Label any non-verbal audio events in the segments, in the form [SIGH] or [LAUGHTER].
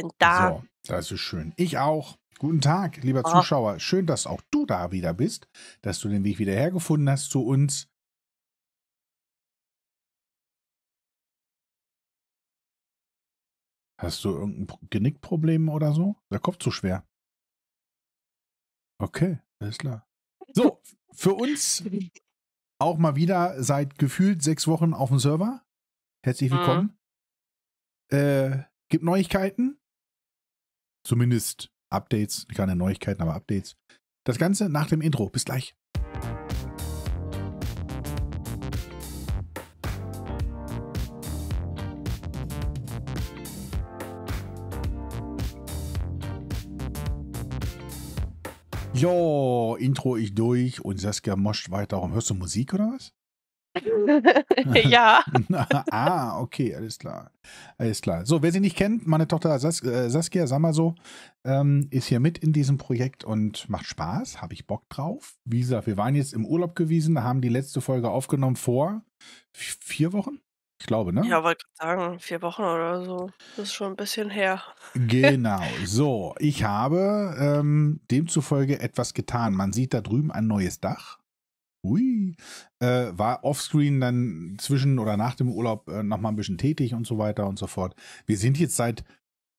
bin da. So, das ist schön. Ich auch. Guten Tag, lieber oh. Zuschauer. Schön, dass auch du da wieder bist, dass du den Weg wieder hergefunden hast zu uns. Hast du irgendein Genickproblem oder so? Der Kopf zu schwer. Okay, alles klar. So, für uns auch mal wieder seit gefühlt sechs Wochen auf dem Server. Herzlich mhm. willkommen. Mhm. Äh, gibt Neuigkeiten. Zumindest Updates, keine Neuigkeiten, aber Updates. Das Ganze nach dem Intro. Bis gleich. Jo, Intro ich durch und Saskia moscht weiter rum. Hörst du Musik oder was? [LAUGHS] ja. [LAUGHS] ah, okay, alles klar. Alles klar. So, wer sie nicht kennt, meine Tochter Sas äh, Saskia, sag mal so, ähm, ist hier mit in diesem Projekt und macht Spaß, habe ich Bock drauf. Wie gesagt, wir waren jetzt im Urlaub gewesen, haben die letzte Folge aufgenommen vor vier Wochen? Ich glaube, ne? Ja, wollte gerade sagen, vier Wochen oder so. Das ist schon ein bisschen her. [LAUGHS] genau, so. Ich habe ähm, demzufolge etwas getan. Man sieht da drüben ein neues Dach ui, äh, war offscreen dann zwischen oder nach dem Urlaub äh, nochmal ein bisschen tätig und so weiter und so fort. Wir sind jetzt seit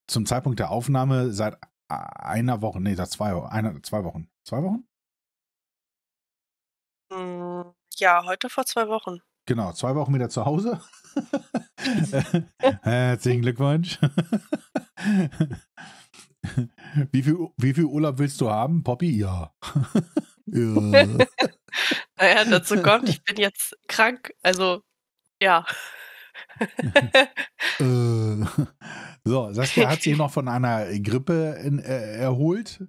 zum Zeitpunkt der Aufnahme seit einer Woche, nee, seit zwei, einer, zwei Wochen. Zwei Wochen? Hm, ja, heute vor zwei Wochen. Genau, zwei Wochen wieder zu Hause. [LAUGHS] [LAUGHS] Herzlichen Glückwunsch. [LAUGHS] wie, viel, wie viel Urlaub willst du haben, Poppy? Ja. ja. Naja, ah dazu [LAUGHS] kommt, ich bin jetzt krank. Also, ja. Äh. so, Saskia hat sich [LAUGHS] noch von einer Grippe in, äh, erholt,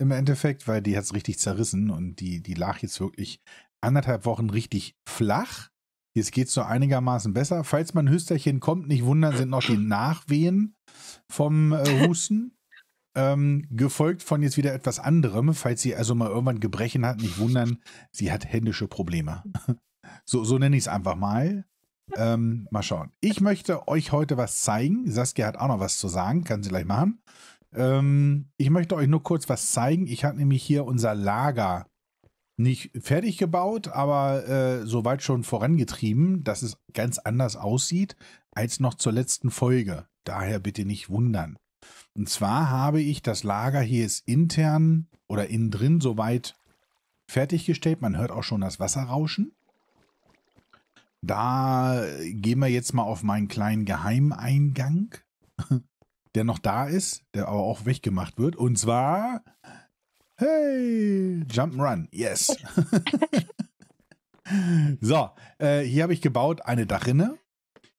im Endeffekt, weil die hat es richtig zerrissen und die, die lag jetzt wirklich anderthalb Wochen richtig flach. Jetzt geht es so einigermaßen besser. Falls mein Hüsterchen kommt, nicht wundern, sind noch die Nachwehen vom äh, Husten. Ähm, gefolgt von jetzt wieder etwas anderem. Falls sie also mal irgendwann Gebrechen hat, nicht wundern, sie hat händische Probleme. [LAUGHS] So, so nenne ich es einfach mal. Ähm, mal schauen. Ich möchte euch heute was zeigen. Saskia hat auch noch was zu sagen, kann sie gleich machen. Ähm, ich möchte euch nur kurz was zeigen. Ich habe nämlich hier unser Lager nicht fertig gebaut, aber äh, soweit schon vorangetrieben, dass es ganz anders aussieht als noch zur letzten Folge. Daher bitte nicht wundern. Und zwar habe ich das Lager hier ist intern oder innen drin soweit fertiggestellt. Man hört auch schon das Wasser rauschen. Da gehen wir jetzt mal auf meinen kleinen Geheimeingang, [LAUGHS] der noch da ist, der aber auch weggemacht wird. Und zwar, hey, Jump'n'Run, yes. [LAUGHS] [LAUGHS] so, äh, hier habe ich gebaut eine Dachrinne.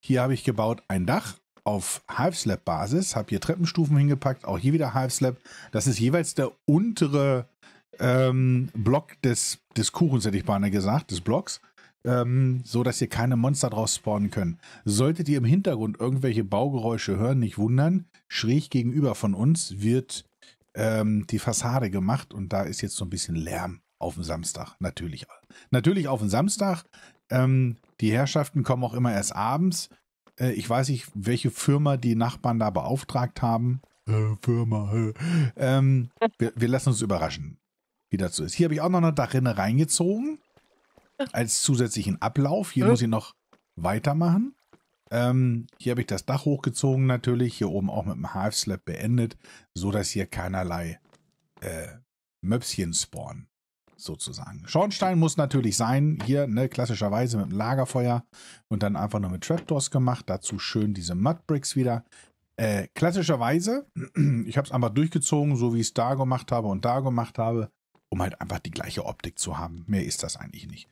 Hier habe ich gebaut ein Dach auf half slap basis habe hier Treppenstufen hingepackt, auch hier wieder half slap Das ist jeweils der untere ähm, Block des, des Kuchens, hätte ich beinahe gesagt, des Blocks, ähm, so dass hier keine Monster draus spawnen können. Solltet ihr im Hintergrund irgendwelche Baugeräusche hören, nicht wundern, schräg gegenüber von uns wird ähm, die Fassade gemacht und da ist jetzt so ein bisschen Lärm auf dem Samstag, natürlich. Natürlich auf dem Samstag. Ähm, die Herrschaften kommen auch immer erst abends äh, ich weiß nicht, welche Firma die Nachbarn da beauftragt haben. Äh, Firma. Äh. Ähm, wir, wir, lassen uns überraschen, wie das so ist. Hier habe ich auch noch eine Dachrinne reingezogen. Als zusätzlichen Ablauf. Hier hm? muss ich noch weitermachen. Ähm, hier habe ich das Dach hochgezogen natürlich. Hier oben auch mit dem Half-Slab beendet, sodass hier keinerlei äh, Möpschen spawnen sozusagen. Schornstein muss natürlich sein, hier ne, klassischerweise mit dem Lagerfeuer und dann einfach nur mit Trapdoors gemacht. Dazu schön diese Mudbricks wieder. Äh, klassischerweise, [CLEARS THROAT] ich habe es einfach durchgezogen, so wie ich es da gemacht habe und da gemacht habe, um halt einfach die gleiche Optik zu haben. Mehr ist das eigentlich nicht.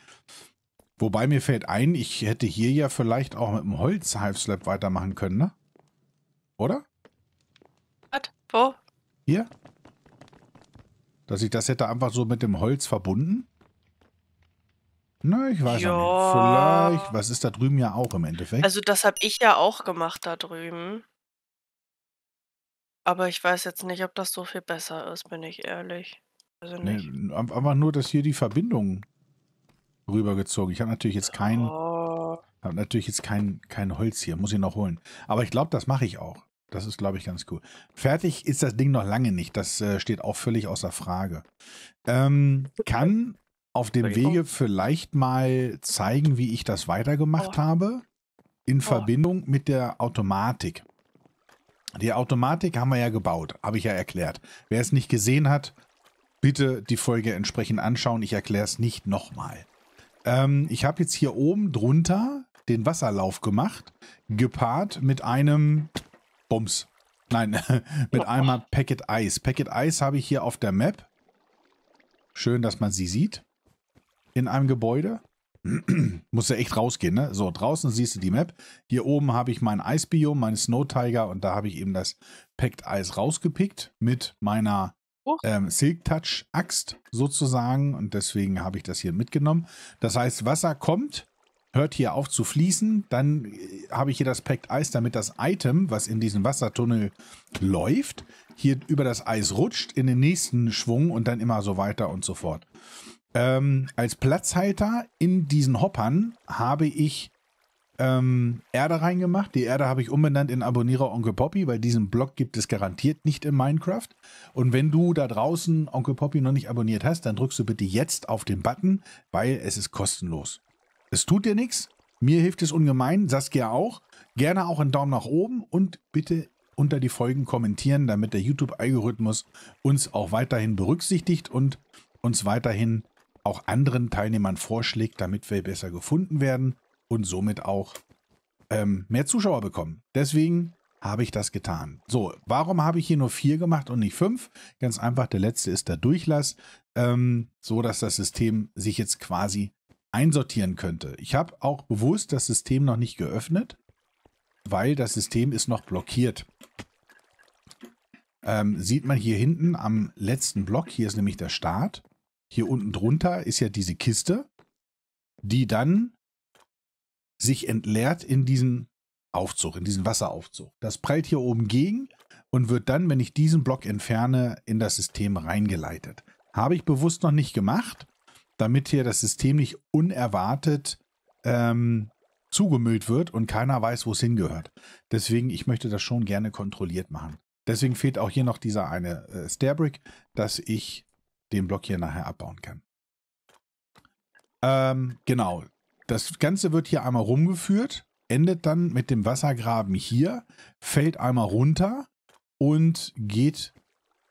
Wobei mir fällt ein, ich hätte hier ja vielleicht auch mit dem holz Half-Slap weitermachen können, ne? Oder? Was? Wo? Hier? Dass ich das hätte einfach so mit dem Holz verbunden? Na, ich weiß ja. nicht. Vielleicht. Was ist da drüben ja auch im Endeffekt? Also das habe ich ja auch gemacht da drüben. Aber ich weiß jetzt nicht, ob das so viel besser ist, bin ich ehrlich. Also nicht. Nee, einfach nur, dass hier die Verbindung rübergezogen. Ich habe natürlich jetzt kein, oh. hab natürlich jetzt kein, kein Holz hier, muss ich noch holen. Aber ich glaube, das mache ich auch. Das ist, glaube ich, ganz cool. Fertig ist das Ding noch lange nicht. Das äh, steht auch völlig außer Frage. Ähm, kann auf dem Wege vielleicht mal zeigen, wie ich das weitergemacht oh. habe in oh. Verbindung mit der Automatik. Die Automatik haben wir ja gebaut, habe ich ja erklärt. Wer es nicht gesehen hat, bitte die Folge entsprechend anschauen. Ich erkläre es nicht nochmal. Ähm, ich habe jetzt hier oben drunter den Wasserlauf gemacht, gepaart mit einem Bums. Nein, [LAUGHS] mit einmal Packet Ice. Packet Ice habe ich hier auf der Map. Schön, dass man sie sieht. In einem Gebäude. [CLEARS THROAT] Muss ja echt rausgehen, ne? So, draußen siehst du die Map. Hier oben habe ich mein Eisbiom, meine Snow Tiger und da habe ich eben das Packed Eis rausgepickt mit meiner ähm, Silk Touch Axt sozusagen und deswegen habe ich das hier mitgenommen. Das heißt, Wasser kommt hört hier auf zu fließen, dann äh, habe ich hier das Packed Eis, damit das Item, was in diesem Wassertunnel läuft, hier über das Eis rutscht in den nächsten Schwung und dann immer so weiter und so fort. Ähm, als Platzhalter in diesen Hoppern habe ich ähm, Erde reingemacht. Die Erde habe ich umbenannt in Abonnierer Onkel Poppy, weil diesen Blog gibt es garantiert nicht in Minecraft. Und wenn du da draußen Onkel Poppy noch nicht abonniert hast, dann drückst du bitte jetzt auf den Button, weil es ist kostenlos. Es tut dir nichts. Mir hilft es ungemein, Saskia auch. Gerne auch einen Daumen nach oben und bitte unter die Folgen kommentieren, damit der YouTube-Algorithmus uns auch weiterhin berücksichtigt und uns weiterhin auch anderen Teilnehmern vorschlägt, damit wir besser gefunden werden und somit auch ähm, mehr Zuschauer bekommen. Deswegen habe ich das getan. So, warum habe ich hier nur vier gemacht und nicht fünf? Ganz einfach, der letzte ist der Durchlass, ähm, so dass das System sich jetzt quasi einsortieren könnte. Ich habe auch bewusst das System noch nicht geöffnet, weil das System ist noch blockiert. Ähm, sieht man hier hinten am letzten Block, hier ist nämlich der Start. Hier unten drunter ist ja diese Kiste, die dann sich entleert in diesen Aufzug, in diesen Wasseraufzug. Das prallt hier oben gegen und wird dann, wenn ich diesen Block entferne, in das System reingeleitet. Habe ich bewusst noch nicht gemacht, damit hier das System nicht unerwartet ähm, zugemüllt wird und keiner weiß, wo es hingehört. Deswegen, ich möchte das schon gerne kontrolliert machen. Deswegen fehlt auch hier noch dieser eine äh, Stairbrick, dass ich den Block hier nachher abbauen kann. Ähm, genau. Das Ganze wird hier einmal rumgeführt, endet dann mit dem Wassergraben hier, fällt einmal runter und geht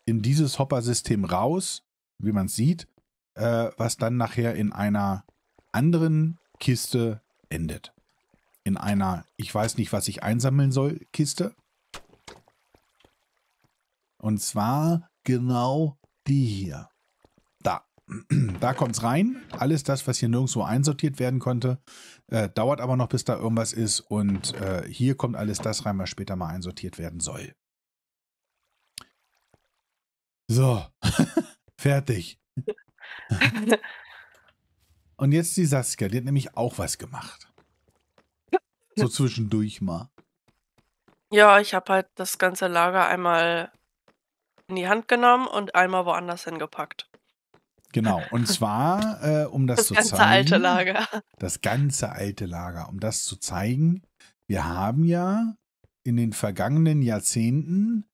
in dieses Hopper-System raus, wie man es sieht, äh, was dann nachher in einer anderen Kiste endet. In einer, ich weiß nicht, was ich einsammeln soll, Kiste. Und zwar genau die hier. Da. [CLEARS THROAT] Da kommt es rein. Alles das, was hier nirgendwo einsortiert werden konnte. Äh, dauert aber noch, bis da irgendwas ist. Und äh, hier kommt alles das rein, was später mal einsortiert werden soll. So. [LAUGHS] Fertig. Und jetzt die Saskia, die hat nämlich auch was gemacht. So [LAUGHS] zwischendurch mal. Ja, ich habe halt das ganze Lager einmal in die Hand genommen und einmal woanders hingepackt. Genau, und [LAUGHS] zwar, äh, um das, das zu zeigen. Das ganze alte Lager. Das ganze alte Lager, um das zu zeigen, wir haben ja in den vergangenen Jahrzehnten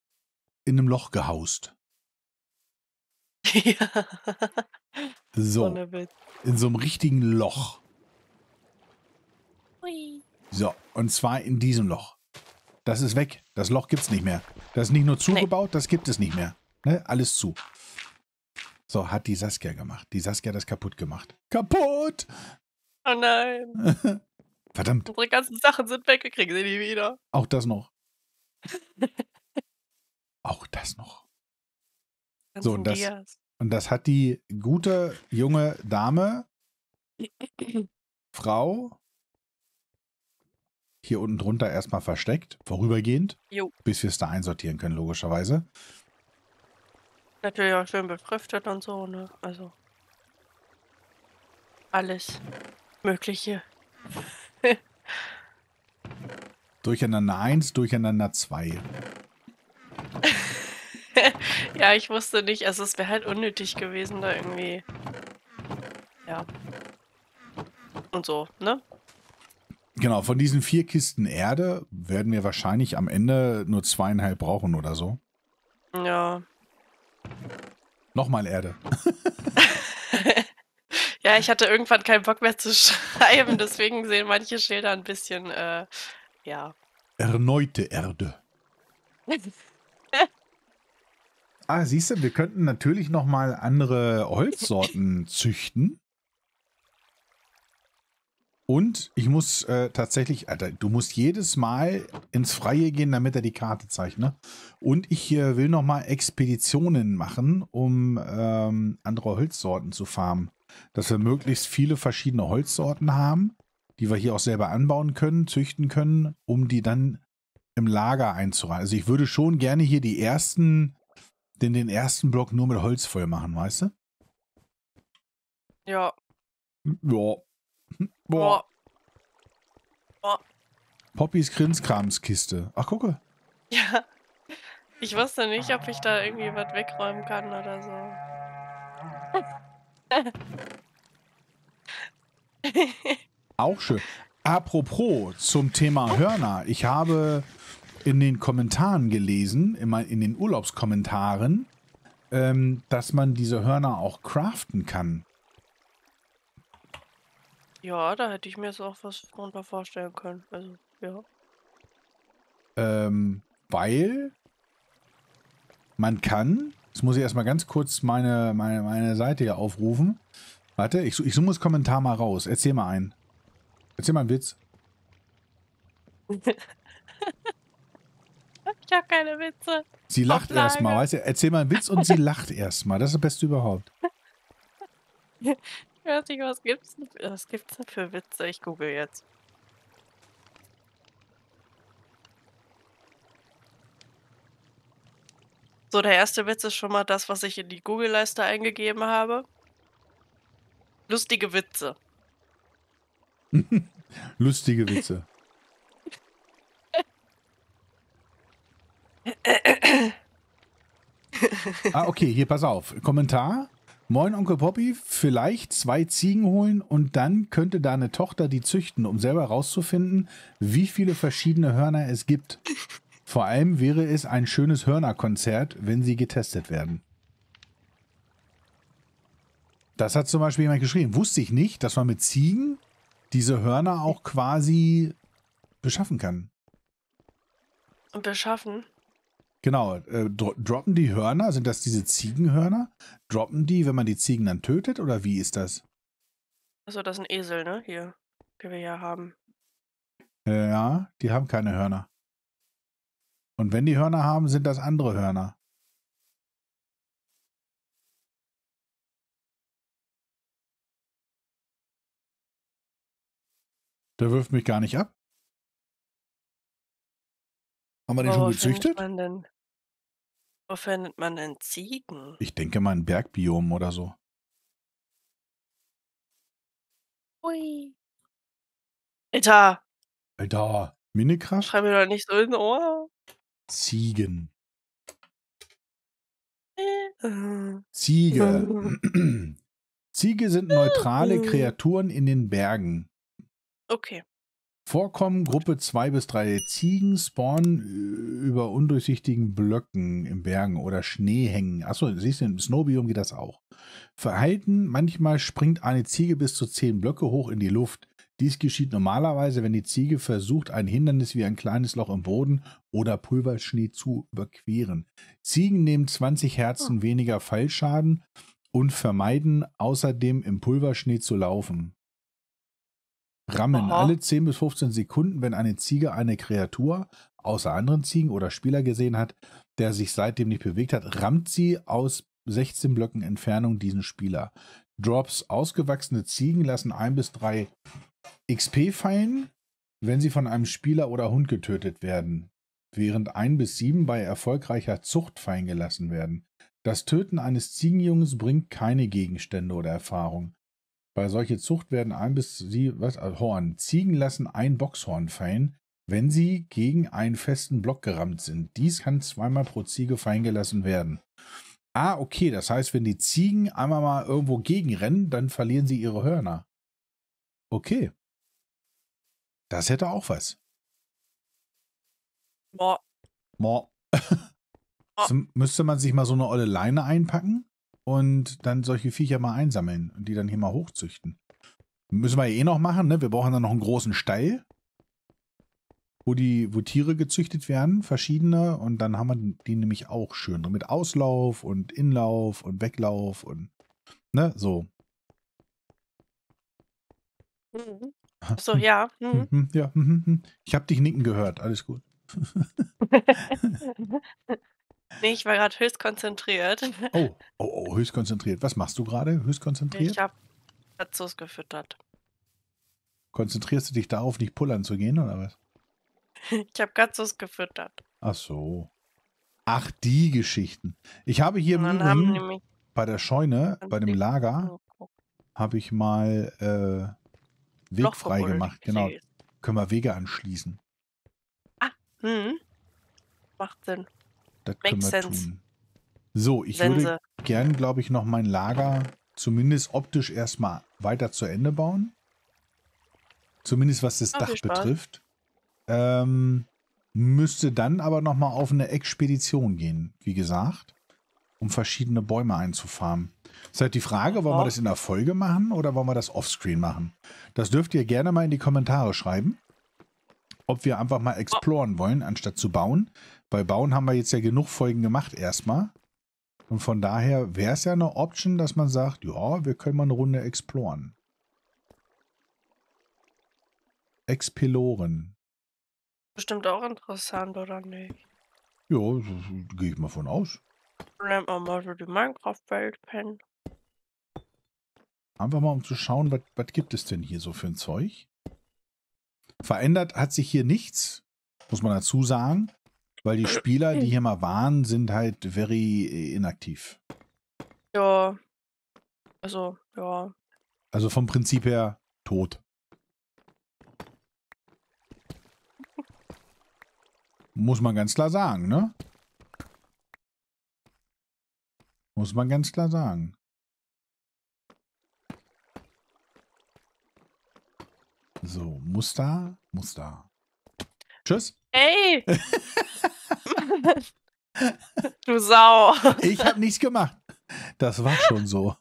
in einem Loch gehaust. [LAUGHS] Ja. So. In so einem richtigen Loch. So, und zwar in diesem Loch. Das ist weg. Das Loch gibt es nicht mehr. Das ist nicht nur zugebaut, nee. das gibt es nicht mehr. Ne? Alles zu. So, hat die Saskia gemacht. Die Saskia hat das kaputt gemacht. Kaputt! Oh nein. [LAUGHS] Verdammt. Unsere ganzen Sachen sind weg, wir kriegen sie nie wieder. Auch das noch. [LAUGHS] Auch das noch. Ganz so, und das, und das hat die gute junge Dame, [CLEARS THROAT] Frau, hier unten drunter erstmal versteckt, vorübergehend, jo. bis wir es da einsortieren können, logischerweise. Natürlich auch schön beschriftet und so, ne? Also alles Mögliche. durcheinander 1, durcheinander 2. [LAUGHS] Ja, ich wusste nicht. Also es wäre halt unnötig gewesen, da irgendwie. Ja. Und so, ne? Genau, von diesen vier Kisten Erde werden wir wahrscheinlich am Ende nur zweieinhalb brauchen oder so. Ja. Nochmal Erde. [LAUGHS] ja, ich hatte irgendwann keinen Bock mehr zu schreiben, deswegen sehen manche Schilder ein bisschen, äh, ja. Erneute Erde. [LAUGHS] Ah, siehst du, wir könnten natürlich noch mal andere Holzsorten züchten. Und ich muss äh, tatsächlich, Alter, du musst jedes Mal ins Freie gehen, damit er die Karte zeichnet. Und ich äh, will noch mal Expeditionen machen, um ähm, andere Holzsorten zu farmen. Dass wir möglichst viele verschiedene Holzsorten haben, die wir hier auch selber anbauen können, züchten können, um die dann im Lager einzureihen. Also ich würde schon gerne hier die ersten den, den ersten Block nur mit Holz voll machen, weißt du? Ja. Ja. Boah. Boah. Poppys Krimskramskiste. Ach, gucke. [LAUGHS] Ja. Ich wusste nicht, ob ich da irgendwie was wegräumen kann oder so. [LAUGHS] Auch schön. Apropos zum Thema Hörner. Ich habe in den Kommentaren gelesen, immer in den Urlaubskommentaren, ähm, dass man diese Hörner auch craften kann. Ja, da hätte ich mir jetzt auch was drunter vorstellen können. Also, ja. Ähm, weil man kann, jetzt muss ich erstmal ganz kurz meine, meine, meine Seite hier aufrufen. Warte, ich, ich suche das Kommentar mal raus. Erzähl mal einen. Erzähl mal einen Witz. [LAUGHS] Ich keine Witze. Sie lacht erstmal, weißt du? Erzähl mal einen Witz und sie lacht erstmal. Das ist das Beste überhaupt. ich weiß nicht, was gibt es was gibt's denn für Witze? Ich google jetzt. So, der erste Witz ist schon mal das, was ich in die Google-Leiste eingegeben habe. Lustige Witze. [LAUGHS] Lustige Witze. ah, okay, hier, pass auf. Kommentar. Moin, Onkel Poppy. Vielleicht zwei Ziegen holen und dann könnte deine Tochter die züchten, um selber rauszufinden, wie viele verschiedene Hörner es gibt. Vor allem wäre es ein schönes Hörnerkonzert, wenn sie getestet werden. Das hat zum Beispiel jemand geschrieben. Wusste ich nicht, dass man mit Ziegen diese Hörner auch quasi beschaffen kann. Beschaffen? Genau, äh, droppen die Hörner? Sind das diese Ziegenhörner? Droppen die, wenn man die Ziegen dann tötet oder wie ist das? Achso, das sind Esel, ne? Hier, die wir hier haben. Äh, ja, die haben keine Hörner. Und wenn die Hörner haben, sind das andere Hörner. Der wirft mich gar nicht ab. Haben wir den oh, schon gezüchtet? Man Denn? Wo findet man denn Ziegen? Ich denke mal ein Bergbiom oder so. Ui. Alter. Alter. Minikraft? Schreib mir doch nicht so in Ohr. Ziegen. Ziege. [LAUGHS] Ziege sind neutrale [LAUGHS] Kreaturen in den Bergen. Okay. Vorkommen Gruppe 2 bis 3 Ziegen spawnen äh, über undurchsichtigen Blöcken in Bergen oder Schneehängen. Achso, siehst du, im Snowbium geht das auch. Verhalten, manchmal springt eine Ziege bis zu 10 Blöcke hoch in die Luft. Dies geschieht normalerweise, wenn die Ziege versucht, ein Hindernis wie ein kleines Loch im Boden oder Pulverschnee zu überqueren. Ziegen nehmen 20 Herzen oh. weniger Fallschaden und vermeiden außerdem im Pulverschnee zu laufen rammen Aha. alle 10 bis 15 Sekunden, wenn eine Ziege eine Kreatur außer anderen Ziegen oder Spieler gesehen hat, der sich seitdem nicht bewegt hat, rammt sie aus 16 Blöcken Entfernung diesen Spieler. Drops ausgewachsene Ziegen lassen 1 bis 3 XP fallen, wenn sie von einem Spieler oder Hund getötet werden, während 1 bis 7 bei erfolgreicher Zucht fallen gelassen werden. Das Töten eines Ziegenjungs bringt keine Gegenstände oder Erfahrung. Bei solche Zucht werden ein bis sie, was, also Horn, Ziegen lassen ein Boxhorn fein, wenn sie gegen einen festen Block gerammt sind. Dies kann zweimal pro Ziege fein gelassen werden. Ah, okay, das heißt, wenn die Ziegen einmal mal irgendwo gegenrennen, dann verlieren sie ihre Hörner. Okay. Das hätte auch was. Boah. [LAUGHS] Boah. müsste man sich mal so eine olle Leine einpacken? und dann solche Viecher mal einsammeln und die dann hier mal hochzüchten. Müssen wir eh noch machen, ne? Wir brauchen dann noch einen großen Stall, wo die, wo Tiere gezüchtet werden, verschiedene. Und dann haben wir die nämlich auch schön. Mit Auslauf und Inlauf und Weglauf und ne, so. Mhm. So, ja. Mhm. mhm ja. Mhm, mhm. Ich habe dich nicken gehört, alles gut. [LAUGHS] [LAUGHS] Nee, ich war gerade höchst konzentriert. Oh, [LAUGHS] oh, oh, höchst konzentriert. Was machst du gerade? Höchst konzentriert? Ich habe Katzos gefüttert. Konzentrierst du dich darauf, nicht pullern zu gehen oder was? [LAUGHS] Ich habe Katzos gefüttert. Ach so. Ach, die Geschichten. Ich habe hier im bei der Scheune, bei dem Lager, habe ich mal äh, Weg frei gemacht. Genau. Können wir Wege anschließen. Ah, hm. Macht Sinn. Das Makes können wir sense. tun. So, ich Sense. würde gern, glaube ich, noch mein Lager zumindest optisch erstmal weiter zu Ende bauen. Zumindest was das Dach betrifft. Ähm, müsste dann aber nochmal auf eine Expedition gehen, wie gesagt, um verschiedene Bäume einzufarmen. Das ist halt die Frage, wollen wir das in der Folge machen oder wollen wir das offscreen machen? Das dürft ihr gerne mal in die Kommentare schreiben, ob wir einfach mal oh. exploren wollen, anstatt zu bauen, bei Bauen haben wir jetzt ja genug Folgen gemacht erstmal. Und von daher wäre es ja eine Option, dass man sagt, ja, wir können mal eine Runde exploren. Expeloren. Bestimmt auch interessant, oder nicht? Ja, gehe ich mal von aus. Nehmen wir mal so die Minecraft-Welt kennen. Einfach mal, um zu schauen, was gibt es denn hier so für ein Zeug? Verändert hat sich hier nichts, muss man dazu sagen. Weil die Spieler, die [CLEARS THROAT] hier mal waren, sind halt very äh, inaktiv. Ja. Also, ja. Also vom Prinzip her tot. Muss man ganz klar sagen, ne? Muss man ganz klar sagen. So, Muster, Muster. Tschüss. Hey! [LAUGHS] [LAUGHS] du Sau. Ich habe nichts gemacht. Das war schon so.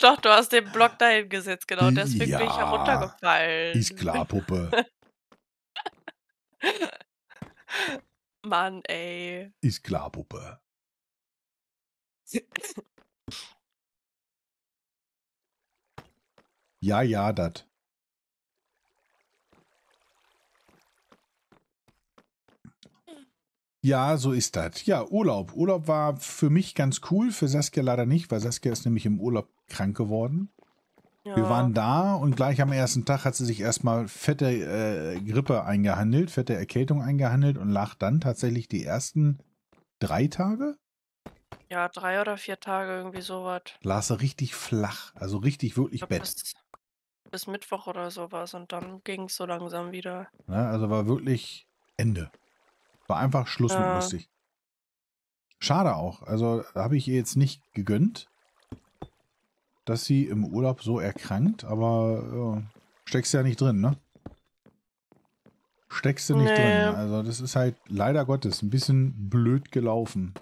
Doch, du hast den Block dahin gesetzt, genau. Deswegen ja, bin ich heruntergefallen. Ist klar, Puppe. [LAUGHS] Mann, ey. Ist klar, Puppe. ja, ja, dat. Ja, so ist das. Ja, Urlaub. Urlaub war für mich ganz cool, für Saskia leider nicht, weil Saskia ist nämlich im Urlaub krank geworden. Ja. Wir waren da und gleich am ersten Tag hat sie sich erstmal fette äh, Grippe eingehandelt, fette Erkältung eingehandelt und lag dann tatsächlich die ersten drei Tage. Ja, drei oder vier Tage irgendwie sowas. Lag richtig flach, also richtig wirklich glaub, Bett. Bis, bis Mittwoch oder sowas und dann ging es so langsam wieder. Ja, ne, also war wirklich Ende. War einfach ah. Schluss äh. mit lustig. Schade auch. Also habe ich ihr jetzt nicht gegönnt, dass sie im Urlaub so erkrankt, aber ja, steckst ja nicht drin, ne? Steckst du nicht nee. drin. Also das ist halt leider Gottes ein bisschen blöd gelaufen.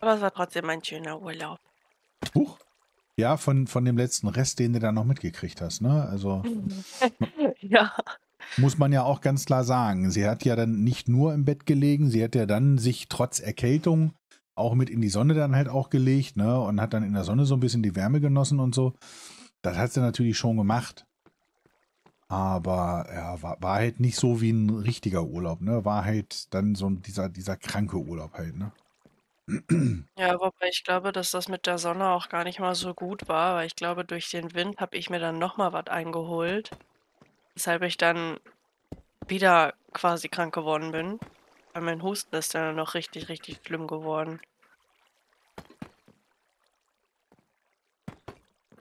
Aber es war trotzdem ein schöner Urlaub. Huch. Ja, von, von dem letzten Rest, den du da noch mitgekriegt hast, ne? Also. [LAUGHS] ja. Muss man ja auch ganz klar sagen. Sie hat ja dann nicht nur im Bett gelegen, sie hat ja dann sich trotz Erkältung auch mit in die Sonne dann halt auch gelegt, ne? Und hat dann in der Sonne so ein bisschen die Wärme genossen und so. Das hat sie natürlich schon gemacht. Aber ja, war, war halt nicht so wie ein richtiger Urlaub, ne? War halt dann so dieser, dieser kranke Urlaub halt, ne? Ja, wobei ich glaube, dass das mit der Sonne auch gar nicht mal so gut war, weil ich glaube, durch den Wind habe ich mir dann nochmal was eingeholt weshalb ich dann wieder quasi krank geworden bin. Weil mein Husten ist dann noch richtig, richtig schlimm geworden.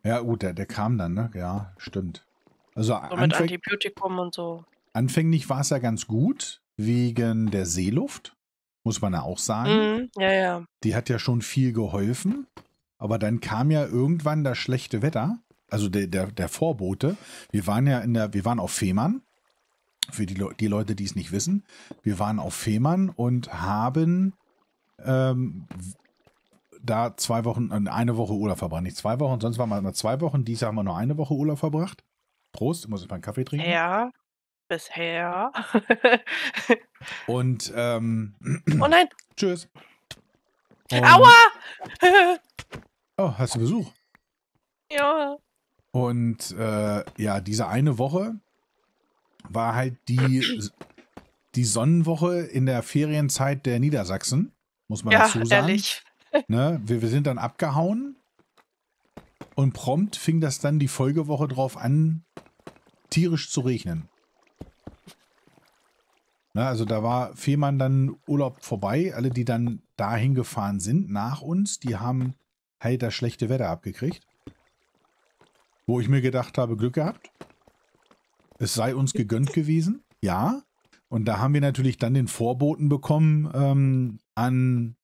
Ja, gut, der, der kam dann, ne? Ja, stimmt. Also so mit Antibiotikum und so. Anfänglich war es ja ganz gut, wegen der Seeluft, muss man ja auch sagen. Mm, ja, ja. Die hat ja schon viel geholfen. Aber dann kam ja irgendwann das schlechte Wetter also der, der, der Vorbote. Wir waren ja in der, wir waren auf Fehmarn. Für die, Le die Leute, die es nicht wissen, wir waren auf Fehmarn und haben ähm, da zwei Wochen, äh, eine Woche Urlaub verbracht. Nicht zwei Wochen, sonst waren wir immer zwei Wochen. Dies haben wir nur eine Woche Urlaub verbracht. Prost, muss ich mal einen Kaffee trinken? Ja, bisher. [LAUGHS] und, ähm, Oh nein! [CLEARS THROAT] Tschüss. Und, Aua! Oh, hast du Besuch? Ja. Und äh, ja, diese eine Woche war halt die, die Sonnenwoche in der Ferienzeit der Niedersachsen, muss man ja, dazu sagen. Ehrlich. [LAUGHS] Ne? Wir, wir sind dann abgehauen und prompt fing das dann die Folgewoche drauf an, tierisch zu regnen. Ne? Also da war Fehmarn dann Urlaub vorbei. Alle, die dann dahin gefahren sind nach uns, die haben halt das schlechte Wetter abgekriegt. Wo ich mir gedacht habe, Glück gehabt. Es sei uns gegönnt gewesen. Ja. Und da haben wir natürlich dann den Vorboten bekommen ähm, an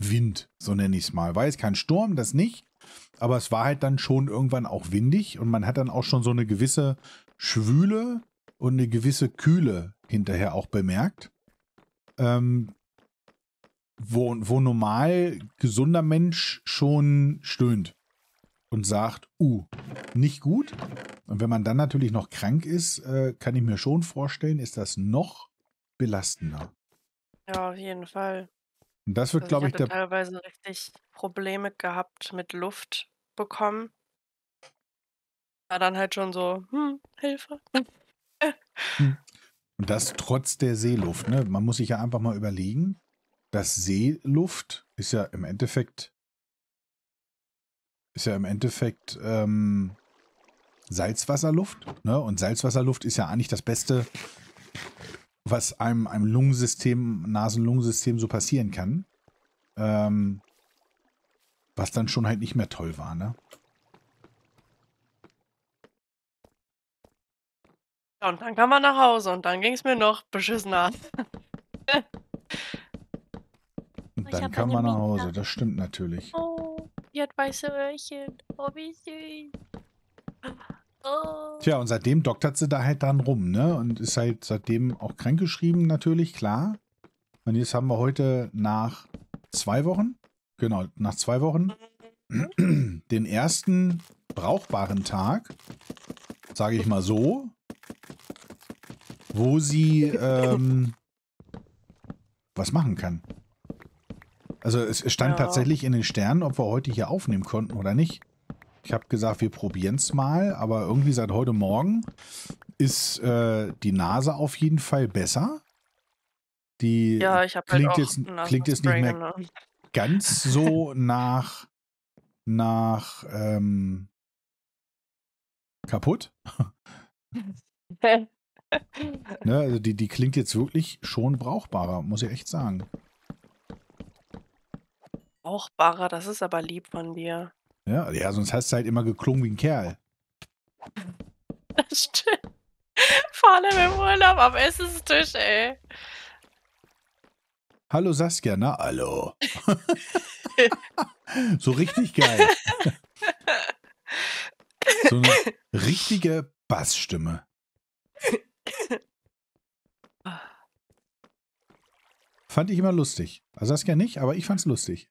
Wind, so nenne ich es mal. War jetzt kein Sturm, das nicht. Aber es war halt dann schon irgendwann auch windig und man hat dann auch schon so eine gewisse Schwüle und eine gewisse Kühle hinterher auch bemerkt. Ähm, wo, wo normal gesunder Mensch schon stöhnt und sagt, uh, nicht gut. Und wenn man dann natürlich noch krank ist, äh, kann ich mir schon vorstellen, ist das noch belastender. Ja, auf jeden Fall. Und das wird, also glaube ich, ich der teilweise richtig Probleme gehabt mit Luft bekommen. War dann halt schon so, hm, Hilfe. Hm. Und das trotz der Seeluft. Ne? Man muss sich ja einfach mal überlegen, dass Seeluft ist ja im Endeffekt ist ja im Endeffekt ähm, Salzwasserluft. Ne? Und Salzwasserluft ist ja eigentlich das Beste, was einem, einem Lungensystem, Nasen-Lungensystem so passieren kann. Ähm, was dann schon halt nicht mehr toll war, ne? Ja, und dann kam man nach Hause und dann ging es mir noch beschissener. [LAUGHS] und dann kam man nach Hause, das stimmt natürlich. Oh hat weiße Röhrchen. Oh, wie süß. Oh. Tja, und seitdem doktert sie da halt dran rum, ne? Und ist halt seitdem auch krankgeschrieben, natürlich, klar. Und jetzt haben wir heute nach zwei Wochen, genau, nach zwei Wochen, [CLEARS THROAT] den ersten brauchbaren Tag, sage ich mal so, wo sie [LAUGHS] ähm, was machen kann. Also es stand ja. tatsächlich in den Sternen, ob wir heute hier aufnehmen konnten oder nicht. Ich habe gesagt, wir probieren es mal, aber irgendwie seit heute Morgen ist äh, die Nase auf jeden Fall besser. Die ja, halt klingt, halt jetzt, klingt jetzt nicht mehr genommen. ganz so nach, nach ähm, kaputt. [LAUGHS] ne, also die, die klingt jetzt wirklich schon brauchbarer, muss ich echt sagen. Auch Barra, das ist aber lieb von dir. Ja, ja, sonst hast du halt immer geklungen wie ein Kerl. [LAUGHS] Das stimmt. Vor allem im Urlaub am Essenstisch, ey. Hallo Saskia, na hallo. [LAUGHS] [LAUGHS] so richtig geil. so eine richtige Bassstimme. Ah. Fand ich immer lustig. Ah, Saskia nicht, aber ich fand's lustig.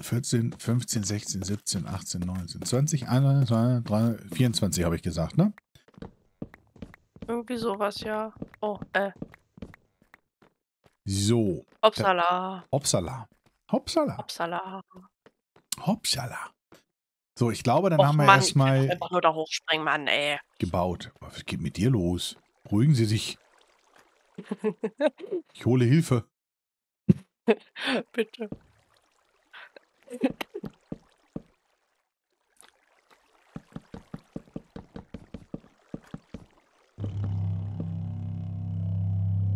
14, 15, 16, 17, 18, 19, 20, 21, 22, 24 habe ich gesagt, ne? Irgendwie sowas, ja. Oh, äh. So. Hopsala. Hopsala. Hopsala. Hopsala. Hopsala. So, ich glaube, dann Och, haben wir erstmal. einfach nur da hochspringen, Mann, ey. Gebaut. Was geht mit dir los? Beruhigen Sie sich. [LAUGHS] ich hole Hilfe. Bitte. [LAUGHS]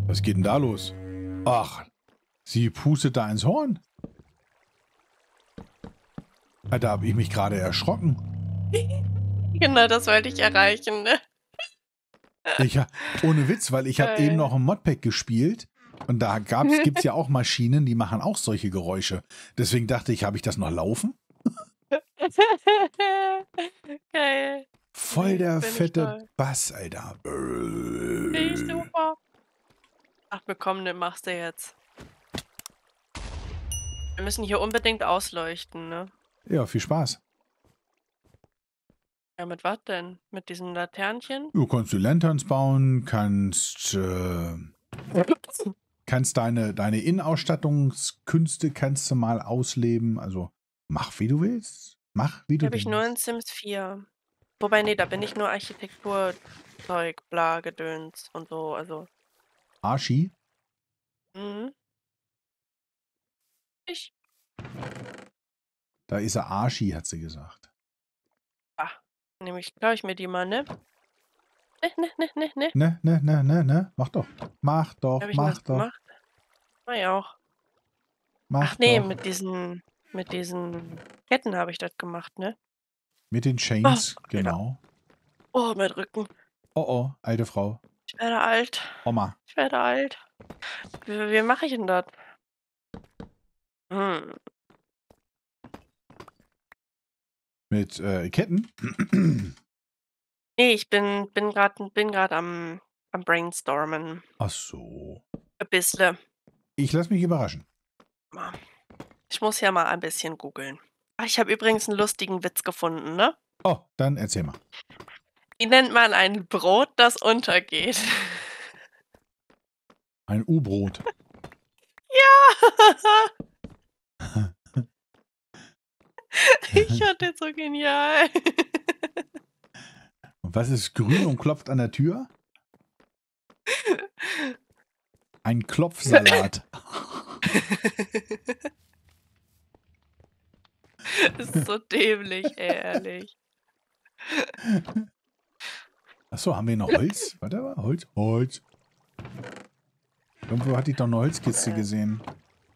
Was geht denn da los? Ach, sie pustet da ins Horn. Ah, da habe ich mich gerade erschrocken. [LAUGHS] Genau, das wollte ich erreichen, ne? Ich, ohne Witz, weil ich habe eben noch ein Modpack gespielt und da [LAUGHS] gibt es ja auch Maschinen, die machen auch solche Geräusche. Deswegen dachte ich, habe ich das noch laufen? Geil. Voll der Bin fette Bass, Alter. Finde ich super. Ach, bekomm, den machst du jetzt. Wir müssen hier unbedingt ausleuchten, ne? Ja, viel Spaß. Ja, mit was denn? Mit diesen Laternchen? Du kannst du Lanterns bauen, kannst. Äh, kannst deine, deine Innenausstattungskünste kannst du mal ausleben. Also mach, wie du willst. Mach, wie du willst. habe ich nur in Sims 4. Wobei, nee, da bin ich nur Architekturzeug, bla, Gedöns und so, also. Archie? Mhm. Ich. Da ist er Arschi, hat sie gesagt. Ah, nehme ich, glaube ich, mir die mal, ne? Ne, ne, ne, ne, ne. Ne, ne, ne, ne, ne. Mach doch. Mach doch, mach doch. Gemacht? Mach ich auch. Mach Ach nee, doch. mit diesen, mit diesen Ketten habe ich das gemacht, ne? Mit den oh, Chains, oh, genau. Oh, mein Rücken. Oh oh, alte Frau. Ich werde alt. Oma. Ich werde alt. Wie, wie mache ich denn das? Hm. Mit äh, Ketten? [CLEARS THROAT] nee, ich bin, bin gerade bin am, am brainstormen. Ach so. Ein bisschen. Ich lasse mich überraschen. Ah. Ich muss ja mal ein bisschen googeln. ich habe übrigens einen lustigen Witz gefunden, ne? Oh, dann erzähl mal. Wie nennt man ein Brot, das untergeht? Ein U-Brot. [LAUGHS] ja! [LAUGHS] ich hatte so genial. und was ist grün und klopft an der Tür? [LAUGHS] Ein Klopfsalat. [LAUGHS] das ist so dämlich, ehrlich. Achso, haben wir noch Holz? Warte mal, Holz, Holz. Irgendwo hatte ich doch eine Holzkiste gesehen.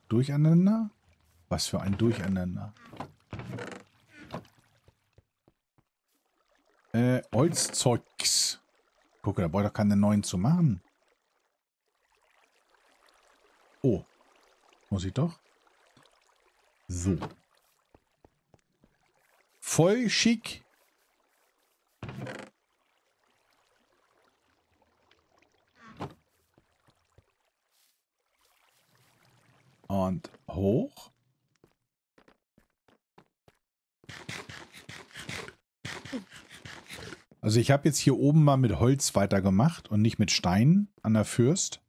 Durcheinander? Was für ein Durcheinander. Äh, Holzzeugs. Guck, da brauche ich doch keine neuen zu machen. Oh. Muss ich doch? So. Voll schick. Und hoch. Also ich habe jetzt hier oben mal mit Holz weitergemacht und nicht mit Steinen an der Fürst.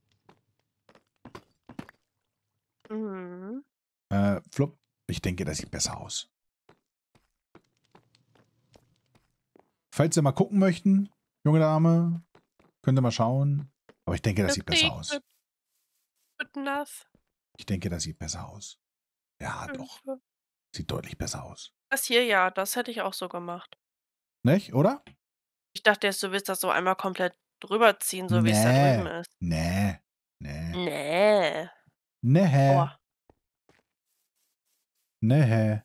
Äh, flupp. Ich denke, das sieht besser aus. Falls ihr mal gucken möchten, junge Dame, könnt ihr mal schauen. Aber ich denke, das sieht besser aus. Ich denke, das sieht besser aus. Ja, hm, doch. Sieht deutlich besser aus. Das hier ja, das hätte ich auch so gemacht. Nicht, oder? Ich dachte erst, du willst das so einmal komplett drüber ziehen, so nee. wie es da drüben ist. Nee. Nee. Nee. Nee. Boah. Nee.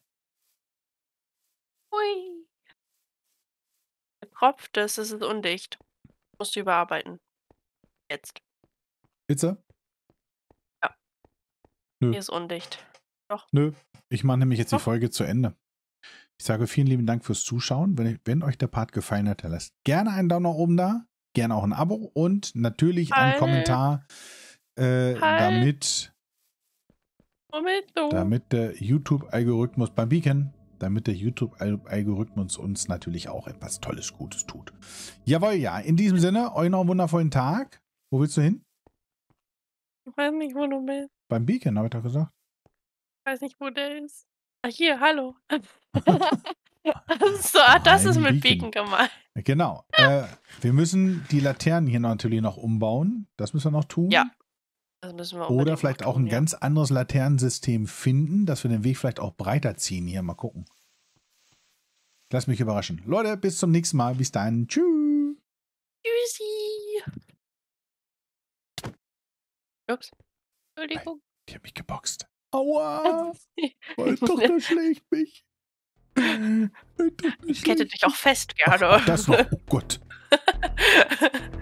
Hui. Der es, das ist undicht. Musst du überarbeiten. Jetzt. Pizza? Ja. Nö. Hier ist undicht. Doch. Nö. Ich mache nämlich jetzt Doch. die Folge zu Ende. Ich sage vielen lieben Dank fürs Zuschauen. Wenn, wenn euch der Part gefallen hat, dann lasst gerne einen Daumen nach oben da, gerne auch ein Abo und natürlich Hi. einen Kommentar, äh, damit Momento. Damit der YouTube-Algorithmus beim Beacon, damit der YouTube-Algorithmus uns natürlich auch etwas Tolles, Gutes tut. Jawohl, ja. In diesem Sinne, euch noch einen wundervollen Tag. Wo willst du hin? Ich weiß nicht, wo du bist. Beim Beacon, habe ich doch gesagt. Ich weiß nicht, wo der ist. Ach, hier, hallo. [LAUGHS] so, ah, das ist mit Beacon, Beacon gemeint. Genau. äh, wir müssen die Laternen hier natürlich noch umbauen. Das müssen wir noch tun. Ja. Also Oder vielleicht auch ein ja. ganz anderes Laternensystem finden, dass wir den Weg vielleicht auch breiter ziehen. Hier mal gucken. Lass mich überraschen. Leute, bis zum nächsten Mal. Bis dann. Tschüss. Tschüssi. Ups. Entschuldigung. Nein, die hat mich geboxt. Aua. Meine [LAUGHS] Tochter schlägt mich. Ich hätte dich auch fest gerne. Ach, das noch. Oh Gut. [LAUGHS]